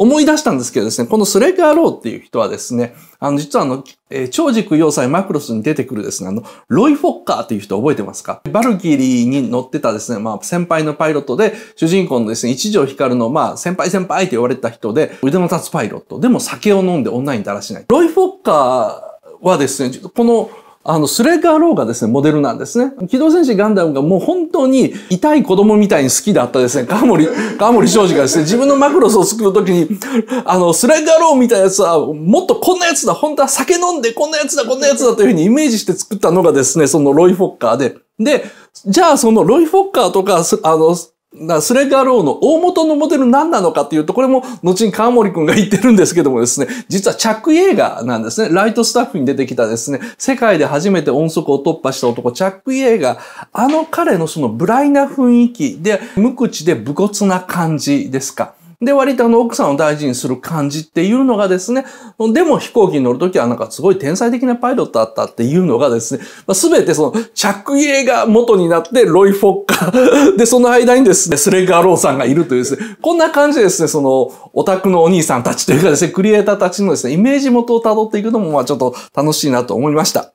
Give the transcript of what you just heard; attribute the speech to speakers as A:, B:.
A: 思い出したんですけどですね、このスレッガーローっていう人はですね、あの、実はあの、えー、超軸要塞マクロスに出てくるですね、あの、ロイ・フォッカーっていう人覚えてますかバルキリーに乗ってたですね、まあ、先輩のパイロットで、主人公のですね、一条光の、まあ、先輩先輩って言われた人で、腕の立つパイロット。でも酒を飲んで女にだらしない。ロイ・フォッカーはですね、この、あの、スレッガー・ローがですね、モデルなんですね。機動戦士ガンダムがもう本当に痛い子供みたいに好きだったですね、川森、川森正治がですね、自分のマクロスを作るときに、あの、スレッガー・ローみたいなやつは、もっとこんなやつだ、本当は酒飲んでこんなやつだ、こんなやつだというふうにイメージして作ったのがですね、そのロイ・フォッカーで。で、じゃあそのロイ・フォッカーとか、あの、なスレッガーローの大元のモデル何なのかっていうと、これも後に川森くんが言ってるんですけどもですね、実はチャック・イエーガーなんですね。ライトスタッフに出てきたですね、世界で初めて音速を突破した男、チャック・イエーガー。あの彼のそのブライな雰囲気で、無口で武骨な感じですか。で、割とあの奥さんを大事にする感じっていうのがですね、でも飛行機に乗るときはなんかすごい天才的なパイロットだったっていうのがですね、まべ全てその着衣が元になってロイ・フォッカー で、その間にですね、スレッガーローさんがいるというですね、こんな感じでですね、そのオタクのお兄さんたちというかですね、クリエイターたちのですね、イメージ元を辿っていくのもまあちょっと楽しいなと思いました。